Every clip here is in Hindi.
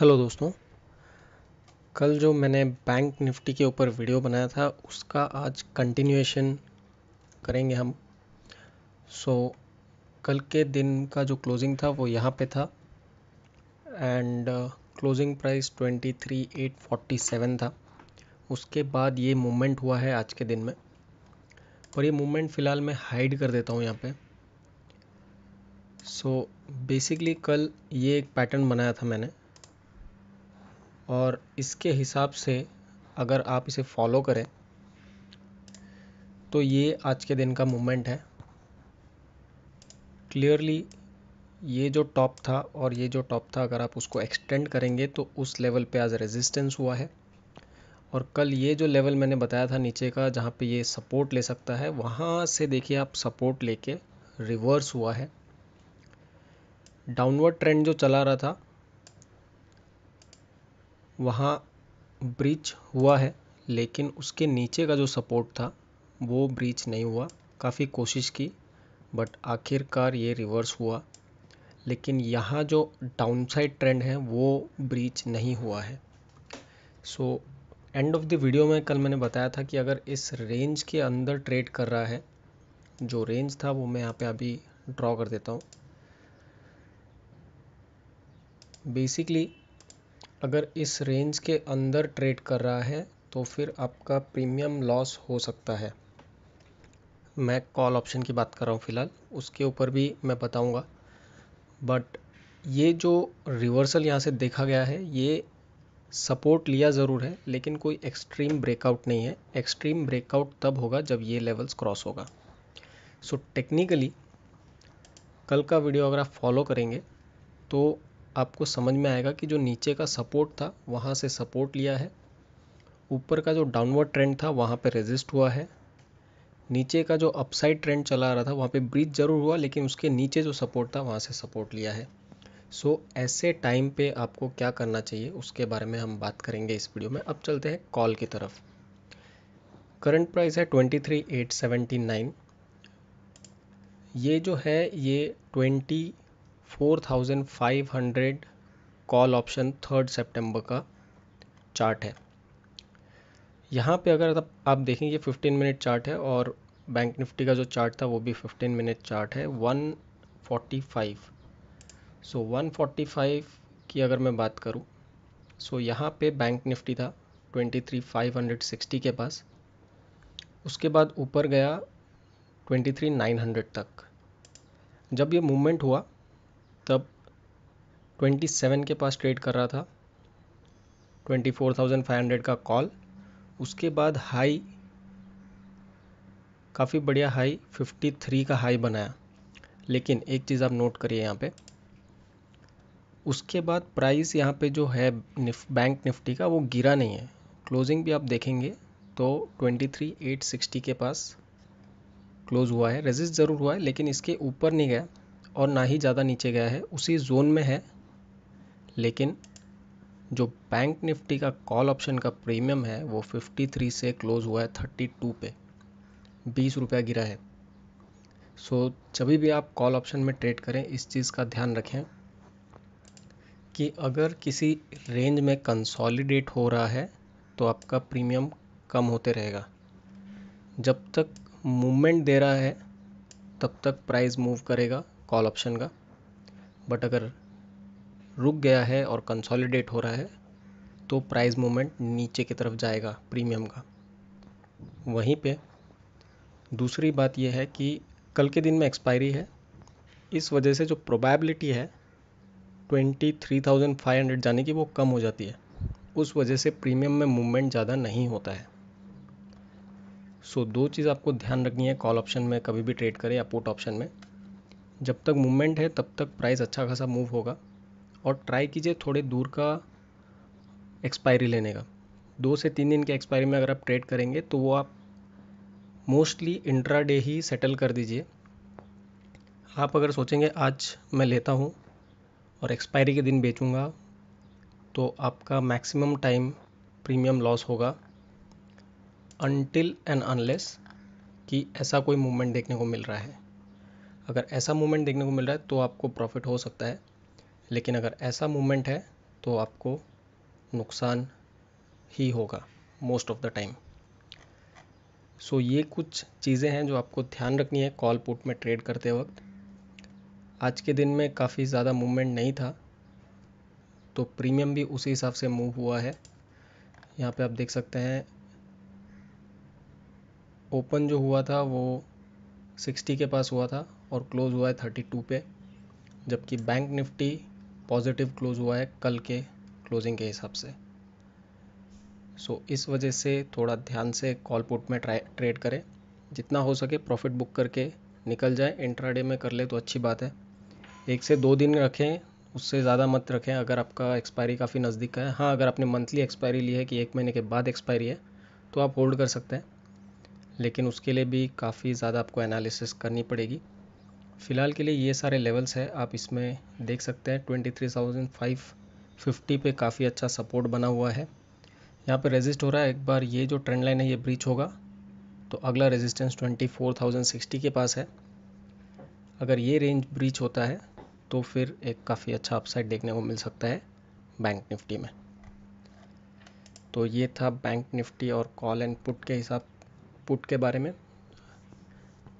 हेलो दोस्तों कल जो मैंने बैंक निफ्टी के ऊपर वीडियो बनाया था उसका आज कंटिन्यूएशन करेंगे हम सो so, कल के दिन का जो क्लोजिंग था वो यहाँ पे था एंड क्लोजिंग प्राइस 23,847 था उसके बाद ये मूवमेंट हुआ है आज के दिन में और ये मूवमेंट फ़िलहाल मैं हाइड कर देता हूँ यहाँ पे सो so, बेसिकली कल ये एक पैटर्न बनाया था मैंने और इसके हिसाब से अगर आप इसे फॉलो करें तो ये आज के दिन का मूवमेंट है क्लियरली ये जो टॉप था और ये जो टॉप था अगर आप उसको एक्सटेंड करेंगे तो उस लेवल पे आज रेजिस्टेंस हुआ है और कल ये जो लेवल मैंने बताया था नीचे का जहाँ पे ये सपोर्ट ले सकता है वहाँ से देखिए आप सपोर्ट लेके रिवर्स हुआ है डाउनवर्ड ट्रेंड जो चला रहा था वहाँ ब्रीच हुआ है लेकिन उसके नीचे का जो सपोर्ट था वो ब्रीच नहीं हुआ काफ़ी कोशिश की बट आखिरकार ये रिवर्स हुआ लेकिन यहाँ जो डाउनसाइड ट्रेंड है वो ब्रीच नहीं हुआ है so end of the video में कल मैंने बताया था कि अगर इस रेंज के अंदर ट्रेड कर रहा है जो रेंज था वो मैं यहाँ पे अभी ड्रॉ कर देता हूँ बेसिकली अगर इस रेंज के अंदर ट्रेड कर रहा है तो फिर आपका प्रीमियम लॉस हो सकता है मैं कॉल ऑप्शन की बात कर रहा हूँ फ़िलहाल उसके ऊपर भी मैं बताऊँगा बट ये जो रिवर्सल यहाँ से देखा गया है ये सपोर्ट लिया ज़रूर है लेकिन कोई एक्सट्रीम ब्रेकआउट नहीं है एक्सट्रीम ब्रेकआउट तब होगा जब ये लेवल्स क्रॉस होगा सो so, टेक्निकली कल का वीडियो अगर आप फॉलो करेंगे तो आपको समझ में आएगा कि जो नीचे का सपोर्ट था वहाँ से सपोर्ट लिया है ऊपर का जो डाउनवर्ड ट्रेंड था वहाँ पर रेजिस्ट हुआ है नीचे का जो अपसाइड ट्रेंड चला रहा था वहाँ पे ब्रिज जरूर हुआ लेकिन उसके नीचे जो सपोर्ट था वहाँ से सपोर्ट लिया है सो so, ऐसे टाइम पे आपको क्या करना चाहिए उसके बारे में हम बात करेंगे इस वीडियो में अब चलते हैं कॉल की तरफ करंट प्राइस है twenty three eight seventy nine ये जो है ये ट्वेंटी 4500 कॉल ऑप्शन थर्ड सितंबर का चार्ट है यहाँ पे अगर आप देखेंगे ये 15 मिनट चार्ट है और बैंक निफ्टी का जो चार्ट था वो भी 15 मिनट चार्ट है 145 सो so, 145 की अगर मैं बात करूँ सो so, यहाँ पे बैंक निफ्टी था 23,560 के पास उसके बाद ऊपर गया 23,900 तक जब ये मूवमेंट हुआ तब 27 के पास ट्रेड कर रहा था 24,500 का कॉल उसके बाद हाई काफ़ी बढ़िया हाई 53 का हाई बनाया लेकिन एक चीज़ आप नोट करिए यहाँ पे उसके बाद प्राइस यहाँ पे जो है निफ, बैंक निफ्टी का वो गिरा नहीं है क्लोजिंग भी आप देखेंगे तो 23,860 के पास क्लोज़ हुआ है रेजिस्ट ज़रूर हुआ है लेकिन इसके ऊपर नहीं गया और ना ही ज़्यादा नीचे गया है उसी जोन में है लेकिन जो बैंक निफ्टी का कॉल ऑप्शन का प्रीमियम है वो 53 से क्लोज़ हुआ है 32 पे बीस रुपया गिरा है सो so, जब भी आप कॉल ऑप्शन में ट्रेड करें इस चीज़ का ध्यान रखें कि अगर किसी रेंज में कंसोलिडेट हो रहा है तो आपका प्रीमियम कम होते रहेगा जब तक मूवमेंट दे रहा है तब तक प्राइस मूव करेगा कॉल ऑप्शन का बट अगर रुक गया है और कंसोलिडेट हो रहा है तो प्राइस मूवमेंट नीचे की तरफ जाएगा प्रीमियम का वहीं पे दूसरी बात यह है कि कल के दिन में एक्सपायरी है इस वजह से जो प्रोबेबिलिटी है twenty three thousand five hundred जाने की वो कम हो जाती है उस वजह से प्रीमियम में मूवमेंट ज़्यादा नहीं होता है सो so, दो चीज़ आपको ध्यान रखनी है कॉल ऑप्शन में कभी भी ट्रेड करें या पुट ऑप्शन में जब तक मूवमेंट है तब तक प्राइस अच्छा खासा मूव होगा और ट्राई कीजिए थोड़े दूर का एक्सपायरी लेने का दो से तीन दिन के एक्सपायरी में अगर आप ट्रेड करेंगे तो वो आप मोस्टली इंट्रा डे ही सेटल कर दीजिए आप अगर सोचेंगे आज मैं लेता हूँ और एक्सपायरी के दिन बेचूँगा तो आपका मैक्सिमम टाइम प्रीमियम लॉस होगा अनटिल एंड अनलेस कि ऐसा कोई मूवमेंट देखने को मिल रहा है अगर ऐसा मूवमेंट देखने को मिल रहा है तो आपको प्रॉफिट हो सकता है लेकिन अगर ऐसा मूवमेंट है तो आपको नुकसान ही होगा most of the time so ये कुछ चीज़ें हैं जो आपको ध्यान रखनी है कॉल पुट में ट्रेड करते वक्त आज के दिन में काफ़ी ज़्यादा मूवमेंट नहीं था तो प्रीमियम भी उसी हिसाब से मूव हुआ है यहाँ पे आप देख सकते हैं ओपन जो हुआ था वो सिक्सटी के पास हुआ था और क्लोज़ हुआ है थर्टी टू पे जबकि बैंक निफ्टी पॉजिटिव क्लोज़ हुआ है कल के क्लोजिंग के हिसाब से सो so, इस वजह से थोड़ा ध्यान से कॉल पुट में ट्रेड करें जितना हो सके प्रॉफिट बुक करके निकल जाए इंट्राडे में कर ले तो अच्छी बात है एक से दो दिन रखें उससे ज़्यादा मत रखें अगर आपका एक्सपायरी काफ़ी नज़दीक का है हाँ अगर आपने मंथली एक्सपायरी ली है कि एक महीने के बाद एक्सपायरी है तो आप होल्ड कर सकते हैं लेकिन उसके लिए भी काफ़ी ज़्यादा आपको एनालिसिस करनी पड़ेगी फ़िलहाल के लिए ये सारे लेवल्स हैं आप इसमें देख सकते हैं twenty three thousand five fifty पर काफ़ी अच्छा सपोर्ट बना हुआ है यहाँ पर रेजिस्ट हो रहा है एक बार ये जो ट्रेंड लाइन है ये ब्रीच होगा तो अगला resistance twenty four thousand sixty के पास है अगर ये रेंज ब्रीच होता है तो फिर एक काफ़ी अच्छा अपसाइड देखने को मिल सकता है बैंक निफ्टी में तो ये था बैंक निफ्टी और कॉल एंड पुट के हिसाब पुट के बारे में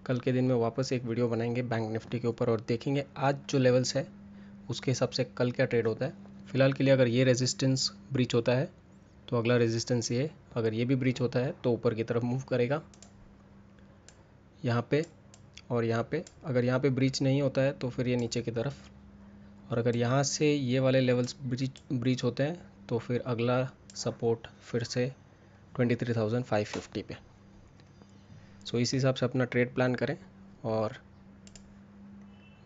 कल के दिन में वापस एक वीडियो बनाएंगे बैंक निफ्टी के ऊपर और देखेंगे आज जो लेवल्स है उसके हिसाब से कल क्या ट्रेड होता है फिलहाल के लिए अगर ये रेजिस्टेंस ब्रीच होता है तो अगला रेजिस्टेंस ये अगर ये भी ब्रीच होता है तो ऊपर की तरफ मूव करेगा यहाँ पे और यहाँ पे अगर यहाँ पे ब्रीच नहीं होता है तो फिर ये नीचे की तरफ और अगर यहाँ से ये वाले लेवल्स ब्रीच ब्रीच होते हैं तो फिर अगला सपोर्ट फिर से twenty three thousand five fifty पे सो इस हिसाब से अपना ट्रेड प्लान करें और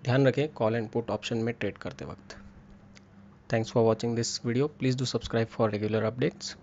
ध्यान रखें कॉल एंड पुट ऑप्शन में ट्रेड करते वक्त thanks for watching this video please do subscribe for regular updates